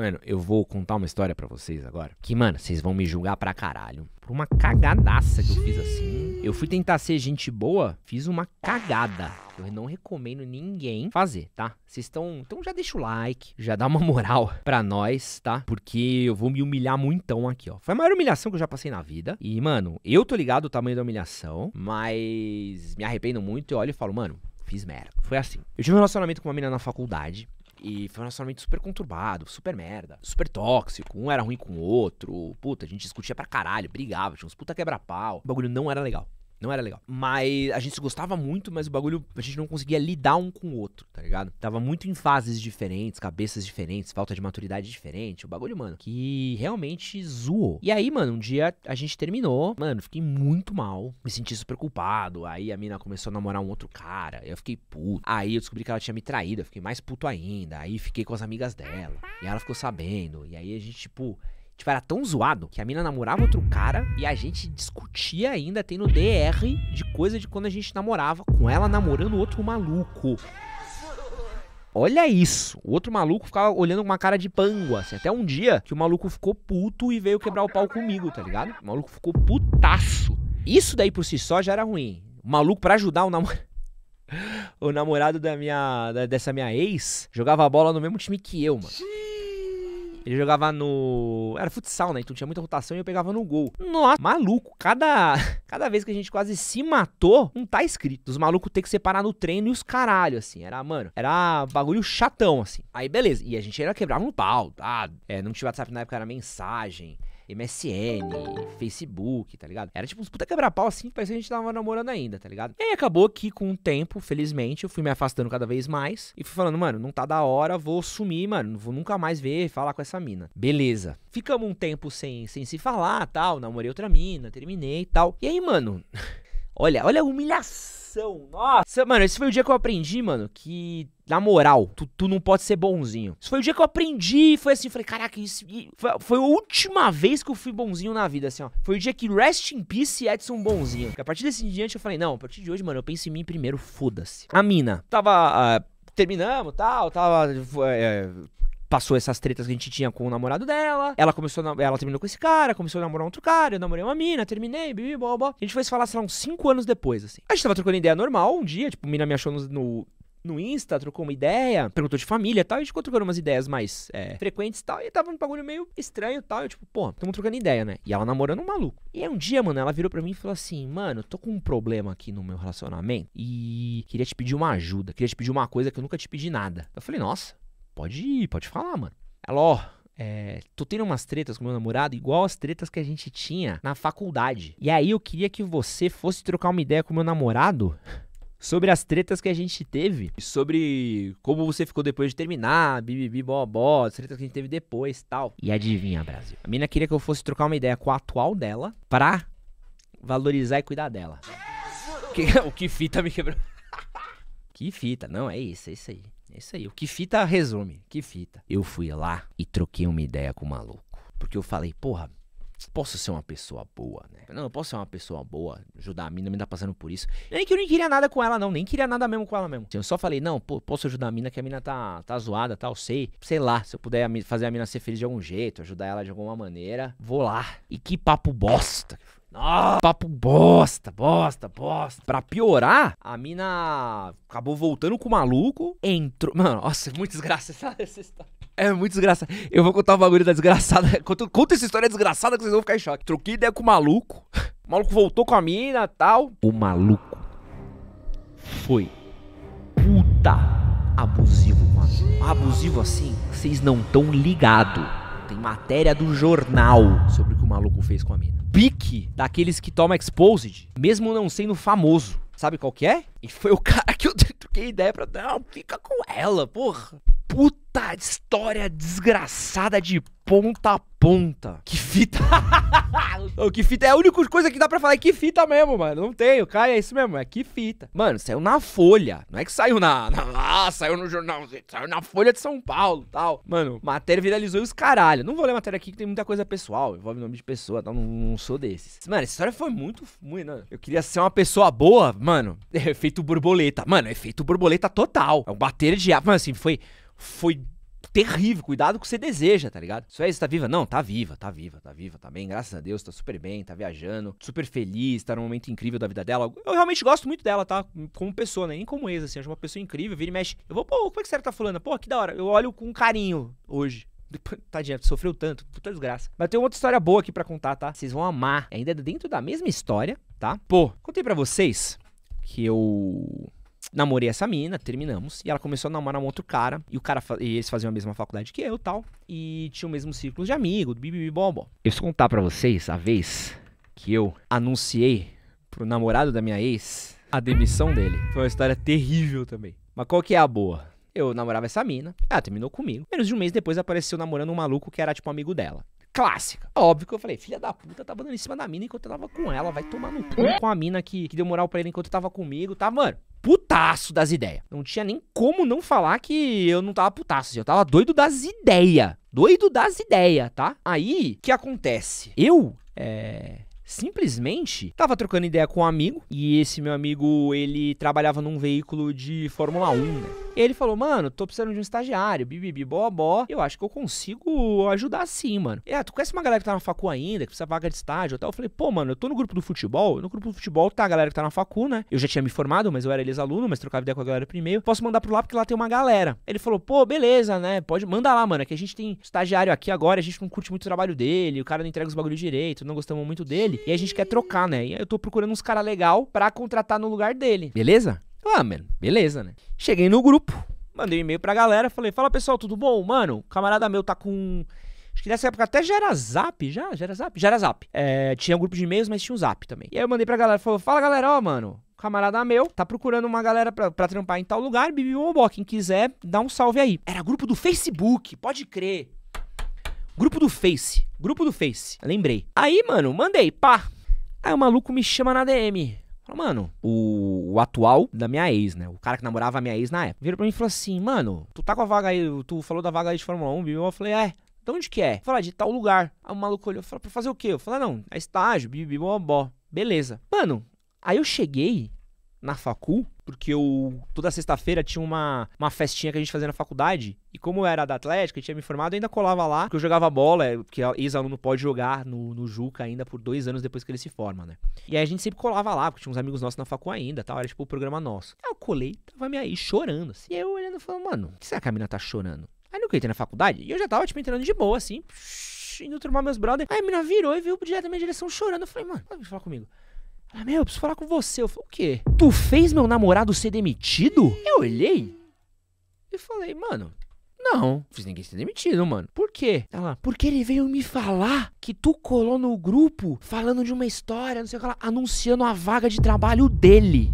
Mano, eu vou contar uma história para vocês agora. Que, mano, vocês vão me julgar pra caralho. Por uma cagadaça que eu fiz assim. Eu fui tentar ser gente boa, fiz uma cagada. Eu não recomendo ninguém fazer, tá? Vocês estão. Então já deixa o like, já dá uma moral pra nós, tá? Porque eu vou me humilhar muitão aqui, ó. Foi a maior humilhação que eu já passei na vida. E, mano, eu tô ligado o tamanho da humilhação, mas me arrependo muito e olho e falo, mano, fiz merda. Foi assim. Eu tive um relacionamento com uma menina na faculdade. E foi um relacionamento super conturbado, super merda, super tóxico. Um era ruim com o outro. Puta, a gente discutia pra caralho, brigava, tinha uns puta quebra-pau. O bagulho não era legal. Não era legal. Mas a gente se gostava muito, mas o bagulho a gente não conseguia lidar um com o outro, tá ligado? Tava muito em fases diferentes, cabeças diferentes, falta de maturidade diferente. O bagulho, mano, que realmente zoou. E aí, mano, um dia a gente terminou. Mano, fiquei muito mal. Me senti super culpado. Aí a mina começou a namorar um outro cara. Eu fiquei puto. Aí eu descobri que ela tinha me traído. Eu fiquei mais puto ainda. Aí fiquei com as amigas dela. E ela ficou sabendo. E aí a gente, tipo Tipo, era tão zoado que a mina namorava outro cara e a gente discutia ainda, tendo DR de coisa de quando a gente namorava, com ela namorando outro maluco. Olha isso. O outro maluco ficava olhando com uma cara de pangua, assim. Até um dia que o maluco ficou puto e veio quebrar o pau comigo, tá ligado? O maluco ficou putaço. Isso daí por si só já era ruim. O maluco, para ajudar o namorado. o namorado da minha. Da, dessa minha ex jogava bola no mesmo time que eu, mano. Ele jogava no. Era futsal, né? Então tinha muita rotação e eu pegava no gol. Nossa, maluco. Cada, cada vez que a gente quase se matou, não tá escrito. Os malucos ter que separar no treino e os caralho, assim. Era, mano, era bagulho chatão, assim. Aí beleza. E a gente era quebrava um pau, tá? É, não tinha WhatsApp na época, era mensagem. MSN, Facebook, tá ligado? Era tipo uns puta quebra-pau assim, que parecia que a gente tava namorando ainda, tá ligado? E aí acabou que com o tempo, felizmente, eu fui me afastando cada vez mais e fui falando, mano, não tá da hora, vou sumir, mano, vou nunca mais ver, falar com essa mina. Beleza. Ficamos um tempo sem, sem se falar, tal, namorei outra mina, terminei e tal. E aí, mano, olha, olha a humilhação ação. Nossa, é, mano, esse foi o dia que eu aprendi, mano, que na moral, tu, tu não pode ser bonzinho. Isso foi o dia que eu aprendi, foi assim, falei, caraca, isso foi, foi, a última vez que eu fui bonzinho na vida, assim, ó. Foi o dia que Rest in Peace Edson bonzinho. E a partir desse diante eu falei, não, a partir de hoje, mano, eu penso em mim primeiro, foda-se. A mina tava uh, terminamos, tal, tava eh, eh, passou essas tretas que a gente tinha com o namorado dela. Ela começou, na... ela terminou com esse cara, começou a namorar outro cara, eu namorei uma mina, terminei, bibi, bobo. A gente foi se falar, sei lá, uns 5 anos depois, assim. A gente tava trocando ideia normal um dia, tipo, a mina me achou no, no no Insta, trocou uma ideia, perguntou de família e tal, e a gente ficou trocando umas ideias mais é, frequentes e tal, e tava um bagulho meio estranho e tal, eu tipo, pô, tamo trocando ideia, né? E ela namorando um maluco. E aí um dia, mano, ela virou pra mim e falou assim, mano, tô com um problema aqui no meu relacionamento e queria te pedir uma ajuda, queria te pedir uma coisa que eu nunca te pedi nada. Eu falei, nossa, pode ir, pode falar, mano. Ela, ó, é, tô tendo umas tretas com meu namorado igual as tretas que a gente tinha na faculdade. E aí eu queria que você fosse trocar uma ideia com meu namorado sobre as tretas que a gente teve, sobre como você ficou depois de terminar, bibibi bobó, as tretas que a gente teve depois, tal. E adivinha, Brasil. A menina queria que eu fosse trocar uma ideia com a atual dela pra valorizar e cuidar dela. Que, o que fita me quebrou. que fita, não, é isso, é isso aí. É isso aí. O que fita resume. Que fita. Eu fui lá e troquei uma ideia com o maluco. Porque eu falei, porra, posso ser uma pessoa boa, né? Não, eu posso ser uma pessoa boa, ajudar a mina, me tá passando por isso. Nem que eu nem queria nada com ela, não, nem queria nada mesmo com ela mesmo. Eu só falei, não, pô, posso ajudar a mina que a mina tá, tá zoada, tal, tá, sei. Sei lá, se eu puder fazer a mina ser feliz de algum jeito, ajudar ela de alguma maneira, vou lá. E que papo bosta que foi. Nossa, ah, papo bosta, bosta, bosta. Pra piorar, a mina acabou voltando com o maluco, entrou. Mano, nossa, é muito desgraça essa história. É muito desgraçado. Eu vou contar o bagulho da desgraçada. Conta, conta essa história desgraçada que vocês vão ficar em choque. Troquei ideia com o maluco. O maluco voltou com a mina tal. O maluco foi puta abusivo, mano. Abusivo assim, vocês não estão ligado. Tem matéria do jornal sobre o que o maluco fez com a mina pique daqueles que toma Exposed, mesmo não sendo famoso. Sabe qual que é? E foi o cara que eu troquei ideia pra. Não, fica com ela, porra puta história desgraçada de ponta a ponta. Que fita. que fita. É a única coisa que dá pra falar. É que fita mesmo, mano. Não tenho. Cai, é isso mesmo. É que fita. Mano, saiu na Folha. Não é que saiu na. na ah, saiu no jornal. Saiu na Folha de São Paulo tal. Mano, matéria viralizou e os caralho. Não vou ler matéria aqui que tem muita coisa pessoal. Envolve nome de pessoa tal. Não, não sou desses. Mano, essa história foi muito. muito né? Eu queria ser uma pessoa boa, mano. Efeito borboleta. Mano, efeito borboleta total. É um bater de. Mano, assim, foi foi terrível. Cuidado com o que você deseja, tá ligado? Isso aí, tá viva? Não, tá viva, tá viva, tá viva, tá bem, graças a Deus, tá super bem, tá viajando, super feliz, tá num momento incrível da vida dela. Eu realmente gosto muito dela, tá? Como pessoa, né? Nem como ex, assim, acho uma pessoa incrível, vira e mexe. Eu vou, pô, como é que será que tá falando? Pô, que da hora. Eu olho com carinho hoje. Tadinha, sofreu tanto, puta desgraça. Mas tem outra história boa aqui para contar, tá? Vocês vão amar. Ainda é dentro da mesma história, tá? Pô, contei para vocês que eu namorei essa mina, terminamos. E ela começou a namorar um outro cara. E o cara e eles faziam a mesma faculdade que eu tal. E tinha o mesmo círculo de amigo, do bibibibobó. Eu vou contar para vocês a vez que eu anunciei pro namorado da minha ex a demissão dele. Foi uma história terrível também. Mas qual que é a boa? Eu namorava essa mina, ela terminou comigo. Menos de um mês depois apareceu namorando um maluco que era tipo amigo dela clássica. Óbvio que eu falei, filha da puta, tava tá dando em cima da mina enquanto eu tava com ela, vai tomar no cu com a mina que, que deu moral pra ele enquanto eu tava comigo, tá, mano? putaço das ideias. Não tinha nem como não falar que eu não tava putaço, eu tava doido das ideias. Doido das ideias, tá? Aí, o que acontece? Eu, é simplesmente tava trocando ideia com um amigo e esse meu amigo, ele trabalhava num veículo de Fórmula 1, né? Ele falou, mano, tô precisando de um estagiário, bibibi, bó. eu acho que eu consigo ajudar sim, mano. É, tu conhece uma galera que tá na facu ainda, que precisa vaga de estágio e tal? Eu falei, pô, mano, eu tô no grupo do futebol, no grupo do futebol tá a galera que tá na facu, né? Eu já tinha me formado, mas eu era eles aluno, mas trocava ideia com a galera primeiro Posso mandar pro lá porque lá tem uma galera. Ele falou, pô, beleza, né? Pode, manda lá, mano, é que a gente tem estagiário aqui agora, a gente não curte muito o trabalho dele, o cara não entrega os bagulhos direito, não gostamos muito dele. E a gente quer trocar, né? E eu tô procurando uns cara legal pra contratar no lugar dele. Beleza? Ah, mano, beleza, né? Cheguei no grupo, mandei um e-mail pra galera, falei: "Fala, pessoal, tudo bom? Mano, camarada meu tá com Acho que nessa época até já era Zap, já? Já era Zap? Já era Zap. É, tinha um grupo de e-mails, mas tinha um Zap também. E aí eu mandei pra galera, falou, fala galera, ó, mano, camarada meu, tá procurando uma galera pra, pra trampar em tal lugar, bibi bobó, quem quiser, dá um salve aí. Era grupo do Facebook, pode crer. Grupo do Face. Grupo do Face. Lembrei. Aí, mano, mandei, pá. Aí o maluco me chama na DM. Fala, mano, o, o, atual da minha ex, né? O cara que namorava a minha ex na época. Virou pra mim e falou assim, mano, tu tá com a vaga aí, tu falou da vaga aí de Fórmula 1, viu? Eu falei, é. De onde que é? Falar ah, de tal lugar. Aí o maluco olhou, falou, pra fazer o quê? Eu falei, ah, não, é estágio, bibibobó. Beleza. Mano, aí eu cheguei, na facul, porque eu toda sexta-feira tinha uma, uma festinha que a gente fazia na faculdade, e como eu era da Atlética gente tinha me formado, eu ainda colava lá, porque eu jogava bola, é, porque ex-aluno pode jogar no, no Juca ainda por dois anos depois que ele se forma, né? E aí a gente sempre colava lá, porque tinha uns amigos nossos na facu ainda, tal, era tipo o programa nosso. Aí eu colei, tava me aí chorando, assim, e eu olhando falando, mano, o que será que a mina tá chorando? Aí no que entrei na faculdade, e eu já tava, tipo, entrando de boa, assim, indo tomar meus brothers. Aí a mina virou e viu direto na minha direção chorando, eu falei, mano, pode falar comigo. Ela, ah, meu, eu preciso falar com você. Eu falei, o quê? Tu fez meu namorado ser demitido? Eu olhei e falei, mano, não, não fiz ninguém ser demitido, mano. Por quê? Ela, porque ele veio me falar que tu colou no grupo falando de uma história, não sei o que lá, anunciando a vaga de trabalho dele.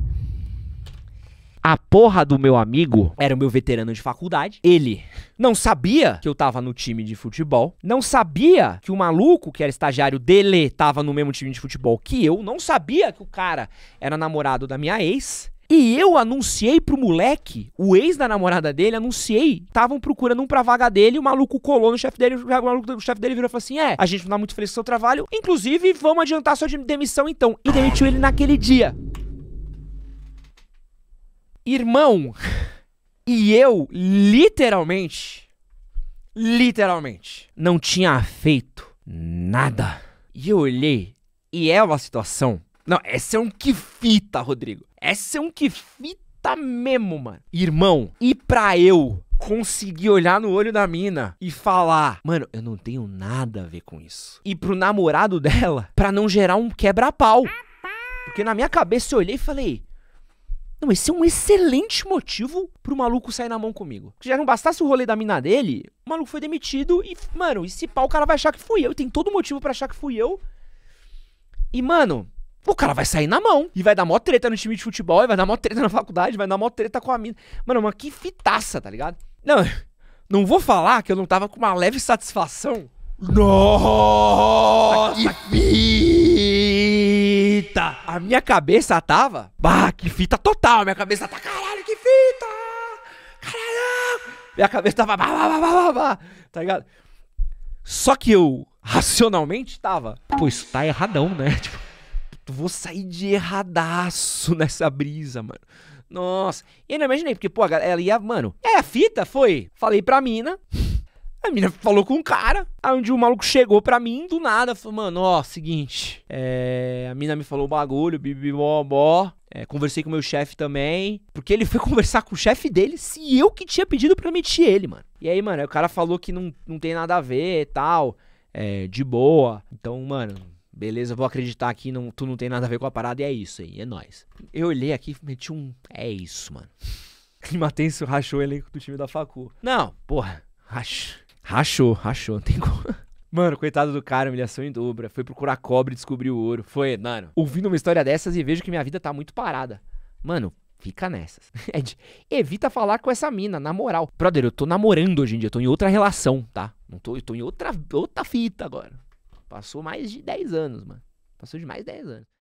A porra do meu amigo era o meu veterano de faculdade. Ele não sabia que eu tava no time de futebol. Não sabia que o maluco, que era estagiário dele, tava no mesmo time de futebol que eu. Não sabia que o cara era namorado da minha ex. E eu anunciei pro moleque, o ex da namorada dele, anunciei. Estavam procurando um pra vaga dele, o maluco colou no chefe dele, o maluco do chefe dele virou e falou assim: É, a gente não tá muito feliz com o seu trabalho, inclusive vamos adiantar sua demissão então. E demitiu ele naquele dia. Irmão, e eu literalmente, literalmente, não tinha feito nada. E eu olhei, e é uma situação. Não, essa é um que fita, Rodrigo. Essa é um que fita mesmo, mano. Irmão, e pra eu conseguir olhar no olho da mina e falar, mano, eu não tenho nada a ver com isso. E pro namorado dela, pra não gerar um quebra-pau. Porque na minha cabeça eu olhei e falei, não, esse é um excelente motivo pro maluco sair na mão comigo. Se já não bastasse o rolê da mina dele, o maluco foi demitido e, mano, e se o cara vai achar que fui eu. E tem todo motivo para achar que fui eu. E, mano, o cara vai sair na mão. E vai dar mó treta no time de futebol, e vai dar mó treta na faculdade, vai dar mó treta com a mina. Mano, mas que fitaça, tá ligado? Não, não vou falar que eu não tava com uma leve satisfação. Nossa, que fita! A minha cabeça tava. Bah, que fita total! Minha cabeça tá. Caralho, que fita! Caralho! Minha cabeça tava. Bah, bah, bah, bah, bah, tá ligado? Só que eu, racionalmente, tava. Pô, isso tá erradão, né? Tipo, vou sair de erradaço nessa brisa, mano. Nossa. E eu não imaginei, porque, pô, ela ia, mano, é a fita, foi. Falei pra mina. A menina falou com um cara, onde o maluco chegou pra mim do nada, falou, mano, ó, seguinte, é, a mina me falou o bagulho, bibibobó, é, conversei com o meu chefe também, porque ele foi conversar com o chefe dele se eu que tinha pedido pra meter ele, mano. E aí, mano, aí o cara falou que não, não tem nada a ver e tal, é, de boa, então, mano... Beleza, vou acreditar que não, tu não tem nada a ver com a parada e é isso aí, é nóis. Eu olhei aqui meti um. É isso, mano. tenso, rachou o elenco do time da Facu. Não, porra, rachou. Rachou, rachou, não tem como. Mano, coitado do cara, humilhação em dobra. Foi procurar cobre e descobriu ouro. Foi, mano, ouvindo uma história dessas e vejo que minha vida tá muito parada. Mano, fica nessas. Ed, evita falar com essa mina, na moral. Brother, eu tô namorando hoje em dia, eu tô em outra relação, tá? Não tô, eu tô em outra, outra fita agora. Passou mais de 10 anos, mano. Passou de mais 10 anos.